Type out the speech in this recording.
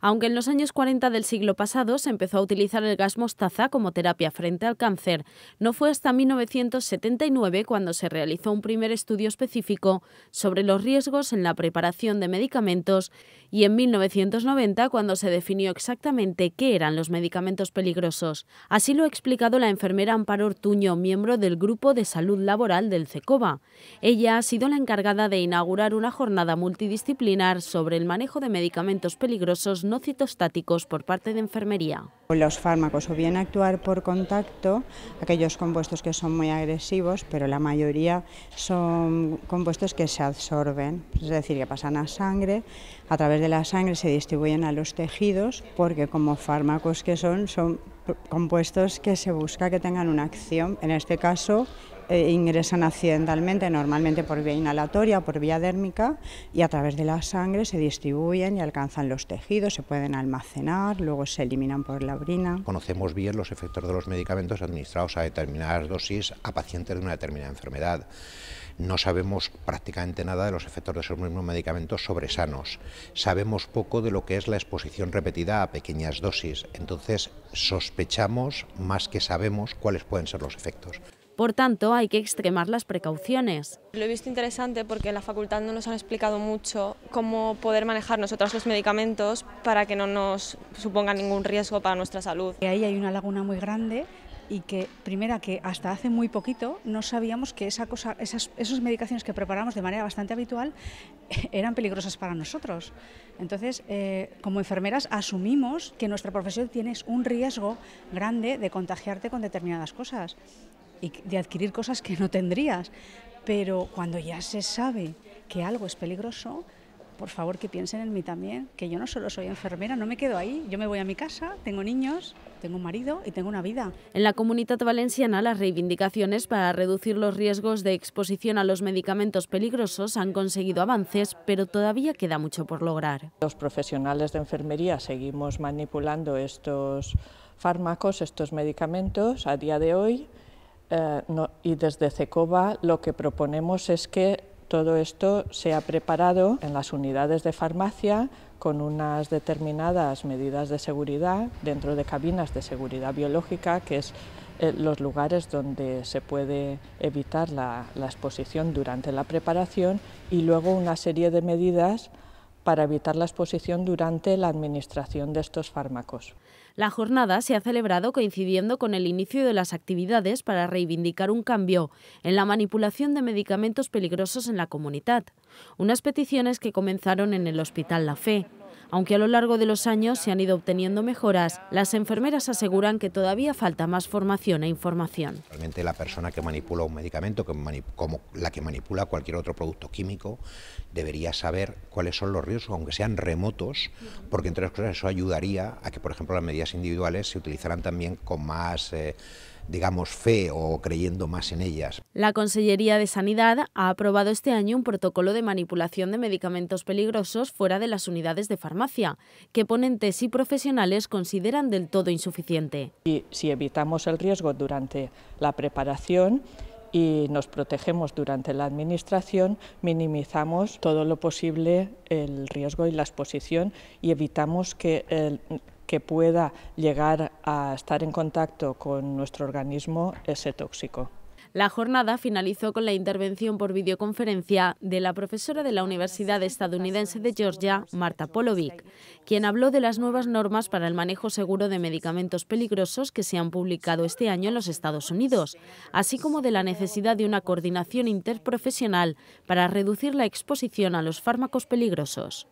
aunque en los años 40 del siglo pasado se empezó a utilizar el gas mostaza como terapia frente al cáncer. No fue hasta 1979 cuando se realizó un primer estudio específico sobre los riesgos en la preparación de medicamentos y en 1990 cuando se definió exactamente qué eran los medicamentos peligrosos. Así lo ha explicado la enfermera Amparo Ortuño, miembro del Grupo de Salud Laboral del CECOBA. Ella ha sido la encargada de inaugurar una jornada multidisciplinar sobre el manejo de medicamentos peligrosos no citostáticos por parte de enfermería. Los fármacos o bien actuar por contacto, aquellos compuestos que son muy agresivos, pero la mayoría son compuestos que se absorben, es decir, que pasan a sangre, a través de la sangre se distribuyen a los tejidos, porque como fármacos que son, son compuestos que se busca que tengan una acción, en este caso eh, ingresan accidentalmente, normalmente por vía inhalatoria, o por vía dérmica, y a través de la sangre se distribuyen y alcanzan los tejidos, se pueden almacenar, luego se eliminan por la orina. Conocemos bien los efectos de los medicamentos administrados a determinadas dosis a pacientes de una determinada enfermedad. No sabemos prácticamente nada de los efectos de esos mismos medicamentos sobre sanos. Sabemos poco de lo que es la exposición repetida a pequeñas dosis. Entonces sospechamos más que sabemos cuáles pueden ser los efectos. Por tanto, hay que extremar las precauciones. Lo he visto interesante porque en la facultad no nos han explicado mucho cómo poder manejar nosotras los medicamentos para que no nos suponga ningún riesgo para nuestra salud. Ahí hay una laguna muy grande y que, primera, que hasta hace muy poquito no sabíamos que esa cosa, esas, medicaciones que preparamos de manera bastante habitual eran peligrosas para nosotros. Entonces, eh, como enfermeras asumimos que nuestra profesión tiene un riesgo grande de contagiarte con determinadas cosas de adquirir cosas que no tendrías. Pero cuando ya se sabe que algo es peligroso, por favor que piensen en mí también, que yo no solo soy enfermera, no me quedo ahí, yo me voy a mi casa, tengo niños, tengo un marido y tengo una vida. En la comunidad valenciana las reivindicaciones para reducir los riesgos de exposición a los medicamentos peligrosos han conseguido avances, pero todavía queda mucho por lograr. Los profesionales de enfermería seguimos manipulando estos fármacos, estos medicamentos a día de hoy eh, y desde CECOBA lo que proponemos es que todo esto sea preparado en las unidades de farmacia con unas determinadas medidas de seguridad dentro de cabinas de seguridad biológica, que es eh, los lugares donde se puede evitar la exposición durante la preparación y luego una serie de medidas para evitar la exposición durante la administración de estos fármacos. La jornada se ha celebrado coincidiendo con el inicio de las actividades para reivindicar un cambio en la manipulación de medicamentos peligrosos en la comunidad, unas peticiones que comenzaron en el Hospital La Fe, aunque a lo largo de los años se han ido obteniendo mejoras, las enfermeras aseguran que todavía falta más formación e información. Realmente la persona que manipula un medicamento, como la que manipula cualquier otro producto químico, debería saber cuáles son los riesgos, aunque sean remotos, porque entre otras cosas eso ayudaría a que, por ejemplo, las medidas individuales se utilizaran también con más... Eh, digamos, fe o creyendo más en ellas. La Consellería de Sanidad ha aprobado este año un protocolo de manipulación de medicamentos peligrosos fuera de las unidades de farmacia, que ponentes y profesionales consideran del todo insuficiente. si evitamos el riesgo durante la preparación, y nos protegemos durante la administración, minimizamos todo lo posible el riesgo y la exposición y evitamos que el, que pueda llegar a estar en contacto con nuestro organismo ese tóxico. La jornada finalizó con la intervención por videoconferencia de la profesora de la Universidad estadounidense de Georgia, Marta Polovic, quien habló de las nuevas normas para el manejo seguro de medicamentos peligrosos que se han publicado este año en los Estados Unidos, así como de la necesidad de una coordinación interprofesional para reducir la exposición a los fármacos peligrosos.